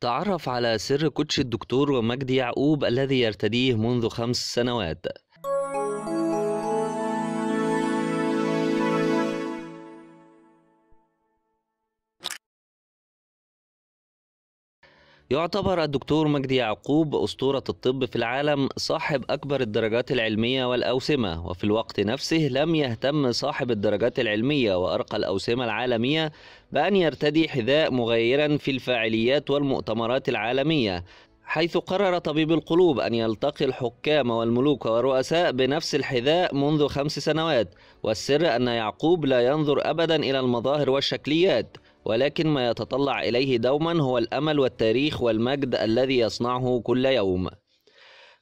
تعرف على سر كوتش الدكتور ومجدي يعقوب الذي يرتديه منذ خمس سنوات يعتبر الدكتور مجدي يعقوب أسطورة الطب في العالم صاحب أكبر الدرجات العلمية والأوسمة وفي الوقت نفسه لم يهتم صاحب الدرجات العلمية وأرقى الأوسمة العالمية بأن يرتدي حذاء مغيرا في الفاعليات والمؤتمرات العالمية حيث قرر طبيب القلوب أن يلتقي الحكام والملوك والرؤساء بنفس الحذاء منذ خمس سنوات والسر أن يعقوب لا ينظر أبدا إلى المظاهر والشكليات ولكن ما يتطلع إليه دوما هو الأمل والتاريخ والمجد الذي يصنعه كل يوم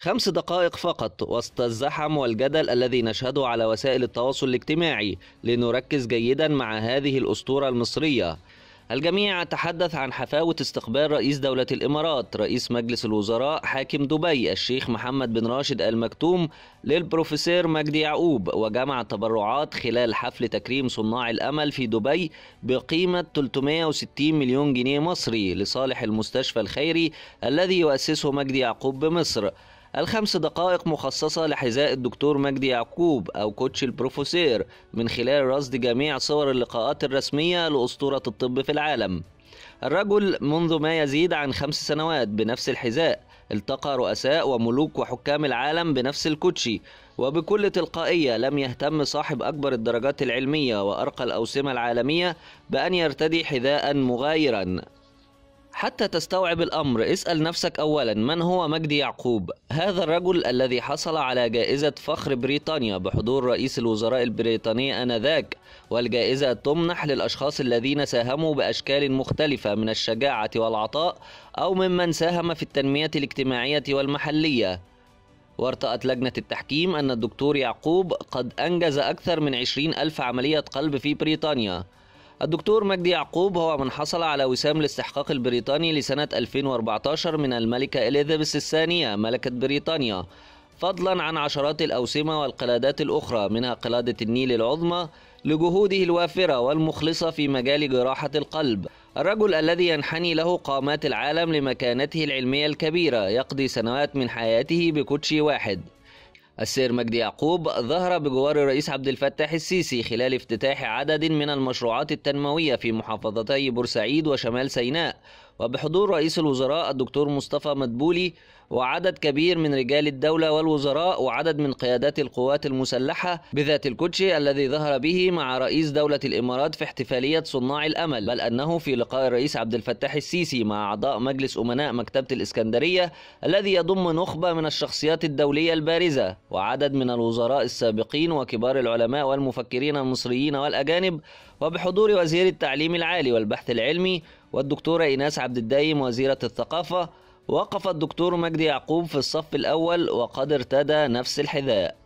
خمس دقائق فقط وسط الزحم والجدل الذي نشهده على وسائل التواصل الاجتماعي لنركز جيدا مع هذه الأسطورة المصرية الجميع تحدث عن حفاوة استقبال رئيس دولة الإمارات رئيس مجلس الوزراء حاكم دبي الشيخ محمد بن راشد آل مكتوم للبروفيسور مجدي يعقوب وجمع تبرعات خلال حفل تكريم صناع الأمل في دبي بقيمة 360 مليون جنيه مصري لصالح المستشفى الخيري الذي يؤسسه مجدي يعقوب بمصر الخمس دقائق مخصصة لحذاء الدكتور مجدي يعقوب أو كوتش البروفيسير من خلال رصد جميع صور اللقاءات الرسمية لأسطورة الطب في العالم الرجل منذ ما يزيد عن خمس سنوات بنفس الحذاء التقى رؤساء وملوك وحكام العالم بنفس الكوتشي وبكل تلقائية لم يهتم صاحب أكبر الدرجات العلمية وأرقى الأوسمة العالمية بأن يرتدي حذاء مغايرا حتى تستوعب الأمر اسأل نفسك أولا من هو مجدي يعقوب هذا الرجل الذي حصل على جائزة فخر بريطانيا بحضور رئيس الوزراء البريطاني آنذاك والجائزة تمنح للأشخاص الذين ساهموا بأشكال مختلفة من الشجاعة والعطاء أو ممن ساهم في التنمية الاجتماعية والمحلية وارتأت لجنة التحكيم أن الدكتور يعقوب قد أنجز أكثر من 20 ألف عملية قلب في بريطانيا الدكتور مجدي يعقوب هو من حصل على وسام الاستحقاق البريطاني لسنة 2014 من الملكة إليزابيث الثانية ملكة بريطانيا فضلا عن عشرات الأوسمة والقلادات الأخرى منها قلادة النيل العظمى لجهوده الوافرة والمخلصة في مجال جراحة القلب الرجل الذي ينحني له قامات العالم لمكانته العلمية الكبيرة يقضي سنوات من حياته بكوتشي واحد السير مجدي يعقوب ظهر بجوار الرئيس عبد الفتاح السيسي خلال افتتاح عدد من المشروعات التنموية في محافظتي بورسعيد وشمال سيناء وبحضور رئيس الوزراء الدكتور مصطفى مدبولي وعدد كبير من رجال الدولة والوزراء وعدد من قيادات القوات المسلحة بذات الكوتشي الذي ظهر به مع رئيس دولة الإمارات في احتفالية صناع الأمل بل أنه في لقاء الرئيس عبد الفتاح السيسي مع أعضاء مجلس أمناء مكتبة الإسكندرية الذي يضم نخبة من الشخصيات الدولية البارزة وعدد من الوزراء السابقين وكبار العلماء والمفكرين المصريين والأجانب وبحضور وزير التعليم العالي والبحث العلمي والدكتورة إيناس عبد الدايم وزيرة الثقافة وقف الدكتور مجدي يعقوب في الصف الأول وقد ارتدى نفس الحذاء